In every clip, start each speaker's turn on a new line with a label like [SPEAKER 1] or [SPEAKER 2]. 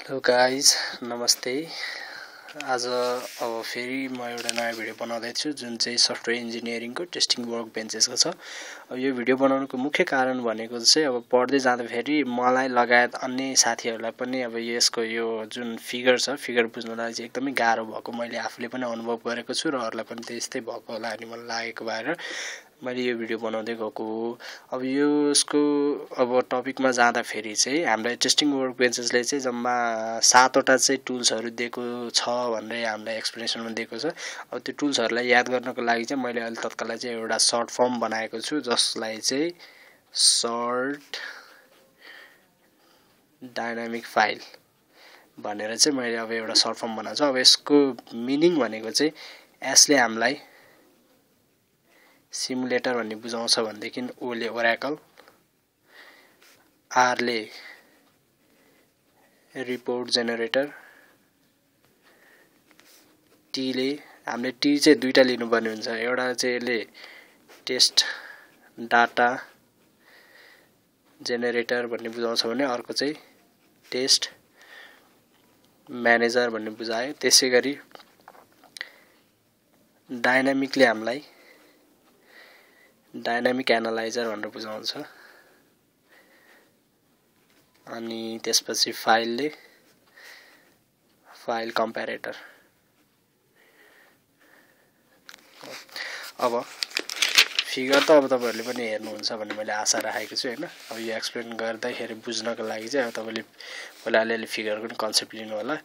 [SPEAKER 1] hello guys नमस्ते आज अब फेरि म एउटा नयाँ भिडियो बनाउँदैछु जुन चाहिँ सफ्टवेयर इन्जिनियरिङको टेस्टिङ वर्क बेन्चेसको छ अब यो भिडियो बनाउनुको मुख्य कारण भनेको चाहिँ अब पढ्दै जाँदाखेरि मलाई लगायत अन्य साथीहरूलाई पनि अब यसको यो जुन फिगर छ फिगर बुझ्नुलाई चाहिँ एकदमै गाह्रो भएको मैले आफूले पनि अनुभव गरेको छु र अरूलाई पनि त्यस्तै भएको होला अनि मलाई लागेको भएर मैले यो भिडियो बनाउँदै गएको हो अब यो यसको अब टपिकमा जाँदाखेरि चाहिँ हामीलाई टेस्टिङ वर्क बेन्चेसले चाहिँ जम्मा सातवटा चाहिँ टुल्सहरू दिएको छ भनेर हामीलाई एक्सप्लेनेसनमा दिएको छ अब त्यो टुल्सहरूलाई याद गर्नको लागि चाहिँ मैले अहिले तत्कालै चाहिँ एउटा सर्ट फर्म बनाएको छु जसलाई चाहिँ सर्ट डाइनामिक फाइल भनेर चाहिँ मैले अब एउटा सर्ट फर्म बनाएको छु अब यसको मिनिङ भनेको चाहिँ यसले हामीलाई सिमुलेटर भन्ने बुझाउँछ भनेदेखि ओले ओराकल आरले रिपोर्ट जेनेरेटर टीले हामीले टी चाहिँ दुईवटा लिनुपर्ने हुन्छ एउटा चाहिँ यसले टेस्ट डाटा जेनेरेटर भन्ने बुझाउँछ भने अर्को चाहिँ टेस्ट म्यानेजर भन्ने बुझायो त्यसै गरी डाइनामिकले हामीलाई डाइनामिक एनालाइजर भनेर बुझाउँछ अनि त्यसपछि फाइलले फाइल कम्पेरेटर अब फिगर त अब तपाईँहरूले पनि हेर्नुहुन्छ भन्ने मैले आशा राखेको छु होइन अब यो एक्सप्लेन गर्दाखेरि बुझ्नको लागि चाहिँ अब तपाईँले पहिला अलिअलि फिगरको पनि कन्सेप्ट लिनु होला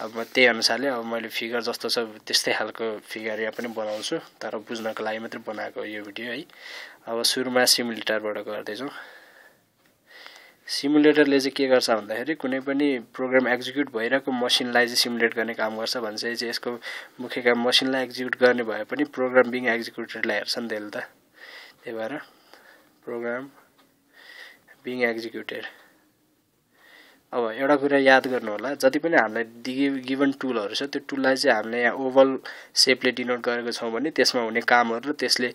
[SPEAKER 1] अब म त्यही अनुसारले अब मैले फिगर जस्तो छ त्यस्तै खालको फिगर यहाँ पनि बनाउँछु तर बुझ्नको लागि मात्रै बनाएको यो भिडियो है अब सुरुमा सिमुलेटरबाट गर्दैछौँ सिमुलेटरले चाहिँ के गर्छ भन्दाखेरि कुनै पनि प्रोग्राम एक्जिक्युट भइरहेको मसिनलाई चाहिँ सिमुलेट गर्ने काम गर्छ भने चाहिँ यसको मुख्य काम मसिनलाई एक्जिक्युट गर्ने भए पनि प्रोग्राम बिङ एक्जिक्युटेडलाई हेर्छ नि त्यसले त त्यही भएर प्रोग्राम बिङ एक्जिक्युटेड अब एउटा कुरा याद गर्नु होला जति पनि हामीलाई दि गिभन टुलहरू छ त्यो टुललाई चाहिँ हामीले यहाँ ओभल सेपले डिनोट गरेको छौँ भने त्यसमा हुने कामहरू र त्यसले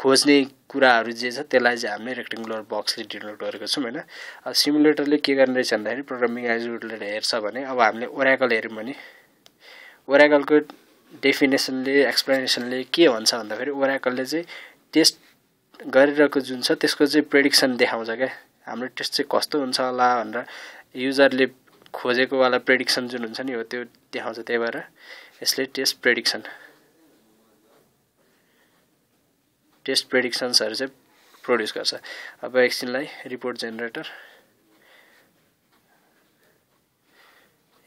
[SPEAKER 1] खोज्ने कुराहरू जे छ त्यसलाई चाहिँ हामीले रेक्टेङ्गुलर बक्सले डिनोट गरेको छौँ होइन अब सिमुलेटरले के गर्ने रहेछ भन्दाखेरि प्रोग्रामिङ एक्जिक्युटरले हेर्छ भने अब हामीले ओराकल हेऱ्यौँ भने ओराकलको डेफिनेसनले एक्सप्लेनेसनले के भन्छ भन्दाखेरि ओराकलले चाहिँ टेस्ट गरिरहेको जुन छ त्यसको चाहिँ प्रेडिक्सन देखाउँछ क्या हाम्रो टेस्ट चाहिँ कस्तो हुन्छ होला भनेर युजरले खोजेको वाला प्रेडिक्सन जुन हुन्छ नि हो त्यो देखाउँछ त्यही भएर यसले टेस्ट प्रेडिक्सन टेस्ट प्रेडिक्सन्सहरू चाहिँ प्रड्युस गर्छ अब एकछिनलाई रिपोर्ट जेनेरेटर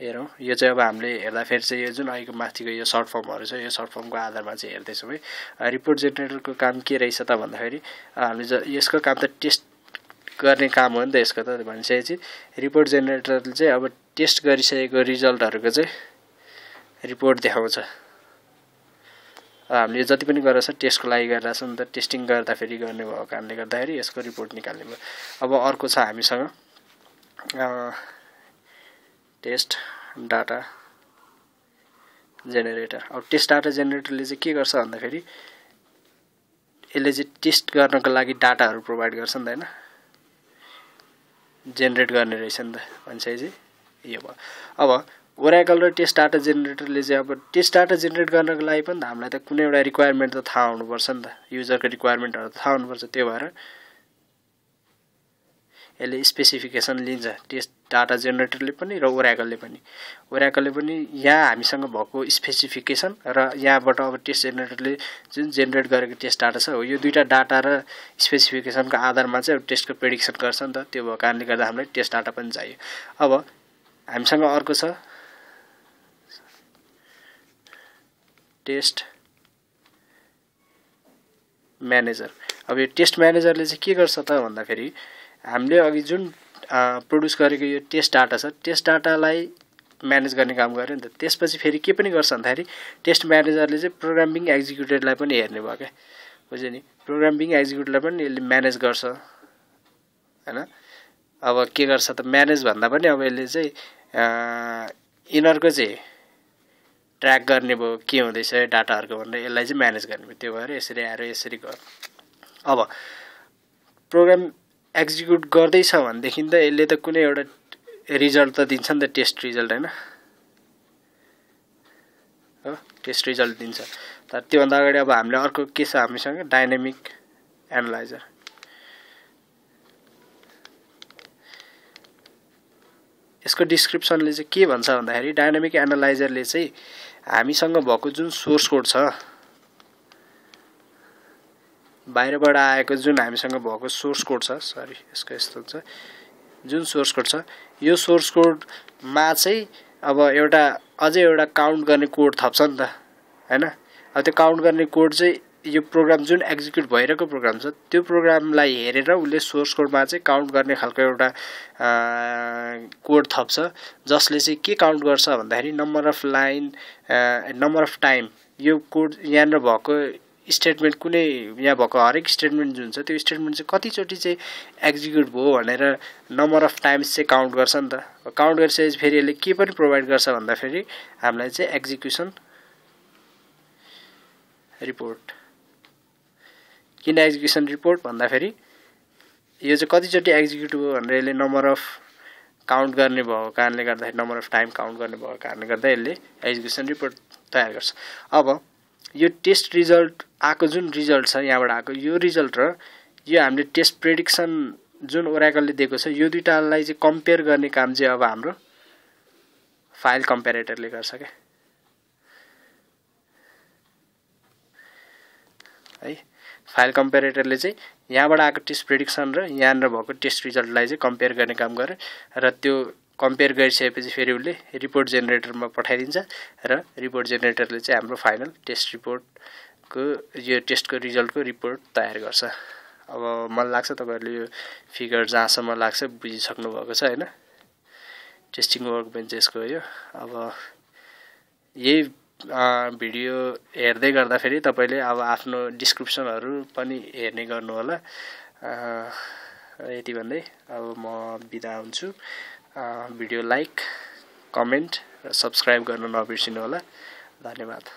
[SPEAKER 1] हेरौँ यो चाहिँ अब हामीले हेर्दाखेरि चाहिँ यो जुन अहिलेको माथिको यो सर्ट फर्महरू छ यो सर्ट फर्मको आधारमा चाहिँ हेर्दैछौँ है रिपोर्ट जेनेरेटरको काम के रहेछ त भन्दाखेरि हामीले ज यसको काम त टेस्ट गर्ने काम हो नि त यसको त भनिसकेपछि रिपोर्ट जेनेरेटरले चाहिँ अब टेस्ट गरिसकेको रिजल्टहरूको चाहिँ रिपोर्ट देखाउँछ हामीले जति पनि गरेर छ टेस्टको लागि गरिरहेको छ नि त टेस्टिङ गर्दाखेरि गर्ने भएको कारणले गर्दाखेरि यसको रिपोर्ट निकाल्ने भयो अब अर्को छ हामीसँग टेस्ट डाटा जेनेरेटर अब टेस्ट डाटा जेनेरेटरले चाहिँ के गर्छ भन्दाखेरि यसले चाहिँ टेस्ट गर्नको लागि डाटाहरू प्रोभाइड गर्छ नि त होइन जेनेरेट गर्ने रहेछ नि त चाहिँ यो भयो अब ओराकल र टेस्ट डाटा जेनेरेटरले चाहिँ अब टेस्ट डाटा जेनेरेट गर्नको लागि पनि त हामीलाई त कुनै एउटा रिक्वायरमेन्ट त थाहा हुनुपर्छ नि त युजरको रिक्वायरमेन्टहरू त थाहा हुनुपर्छ त्यो भएर यसले स्पेसिफिकेसन लिन्छ टेस्ट डाटा जेनेरेटरले पनि र ओराकलले पनि ओराकलले पनि यहाँ हामीसँग भएको स्पेसिफिकेसन र यहाँबाट अब टेस्ट जेनेरेटरले जुन जेनेरेट गरेको टेस्ट डाटा छ हो यो दुईवटा डाटा र स्पेसिफिकेसनको आधारमा चाहिँ टेस्टको प्रेडिक्सन गर्छ नि त त्यो भएको कारणले गर्दा हामीलाई टेस्ट डाटा पनि चाहियो अब हामीसँग अर्को छ टेस्ट म्यानेजर अब यो टेस्ट म्यानेजरले चाहिँ के गर्छ त भन्दाखेरि हामीले अघि जुन प्रड्युस गरेको यो टेस्ट डाटा छ टेस्ट डाटालाई म्यानेज गर्ने काम गऱ्यो नि त त्यसपछि फेरि के पनि गर्छ भन्दाखेरि टेस्ट म्यानेजरले चाहिँ प्रोग्रामिङ एक्जिक्युटेडलाई पनि हेर्ने भयो क्या बुझ्यो नि प्रोग्रामिङ एक्जिक्युटिभलाई पनि यसले म्यानेज गर्छ होइन अब के गर्छ त म्यानेज भन्दा पनि अब यसले चाहिँ यिनीहरूको चाहिँ ट्र्याक गर्ने भयो के हुँदैछ डाटाहरूको भनेर यसलाई चाहिँ म्यानेज गर्ने भयो त्यो भएर यसरी आएर यसरी गर्नु अब प्रोग्राम एक्जिक्युट गर्दैछ भनेदेखि त यसले त कुनै एउटा रिजल्ट त दिन्छ नि त टेस्ट रिजल्ट होइन हो टेस्ट रिजल्ट दिन्छ तर त्योभन्दा अगाडि अब हामीले अर्को के छ हामीसँग डाइनामिक एनालाइजर यसको डिस्क्रिप्सनले चाहिँ के भन्छ भन्दाखेरि डाइनामिक एनालाइजरले चाहिँ हामीसँग भएको जुन सोर्स कोड छ बाहिरबाट आएको जुन हामीसँग भएको सोर्स कोड छ सरी यसको यस्तो हुन्छ जुन सोर्स कोड छ यो सोर्स कोडमा चाहिँ अब एउटा अझै एउटा काउन्ट गर्ने कोड थप्छ नि त होइन अब त्यो काउन्ट गर्ने कोड चाहिँ यो प्रोग्राम जुन एक्जिक्युट भइरहेको प्रोग्राम छ त्यो प्रोग्रामलाई हेरेर उसले सोर्स कोडमा चाहिँ काउन्ट गर्ने खालको एउटा कोड थप्छ जसले चाहिँ के काउन्ट गर्छ भन्दाखेरि number of line number of time यो कोड यहाँनिर भएको स्टेटमेन्ट कुनै यहाँ भएको हरेक स्टेटमेन्ट जुन छ त्यो स्टेटमेन्ट चाहिँ कतिचोटि चाहिँ एक्जिक्युट भयो भनेर नम्बर अफ टाइम्स चाहिँ काउन्ट गर्छ नि त काउन्ट गरिसकेपछि फेरि यसले के पनि प्रोभाइड गर्छ भन्दाखेरि हामीलाई चाहिँ एक्जिक्युसन रिपोर्ट किन एक्जिक्युसन रिपोर्ट भन्दाखेरि यो चाहिँ कतिचोटि एक्जिक्युट भयो भनेर यसले नम्बर अफ काउन्ट गर्ने भएको कारणले गर्दाखेरि नम्बर अफ टाइम काउन्ट गर्ने भएको कारणले गर्दा यसले एक्जिक्युसन रिपोर्ट तयार गर्छ अब यो टेस्ट रिजल्ट आएको जुन रिजल्ट छ यहाँबाट आएको यो रिजल्ट र यो हामीले टेस्ट प्रेडिक्सन जुन ओराकलले दिएको छ यो दुइटालाई चाहिँ कम्पेयर गर्ने काम चाहिँ अब हाम्रो फाइल कम्पेरेटरले गर्छ क्या है फाइल कम्पेरेटरले चाहिँ यहाँबाट आएको टेस्ट प्रेडिक्सन र यहाँनिर भएको टेस्ट रिजल्टलाई चाहिँ कम्पेयर गर्ने काम गर्यो र त्यो कम्पेयर गरिसकेपछि फेरि उसले रिपोर्ट जेनेरेटरमा पठाइदिन्छ र रिपोर्ट जेनेरेटरले चाहिँ हाम्रो फाइनल टेस्ट रिपोर्टको यो टेस्टको रिजल्टको रिपोर्ट तयार गर्छ अब मलाई लाग्छ तपाईँहरूले यो फिगर जहाँसम्म लाग्छ बुझिसक्नु भएको छ होइन टेस्टिङ वर्क बेन्च यसको यो अब यही भिडियो हेर्दै गर्दाखेरि तपाईँले अब आफ्नो डिस्क्रिप्सनहरू पनि हेर्ने गर्नुहोला यति भन्दै अब म बिदा हुन्छु भिडियो लाइक कमेन्ट र सब्सक्राइब गर्न नबिर्सिनु होला धन्यवाद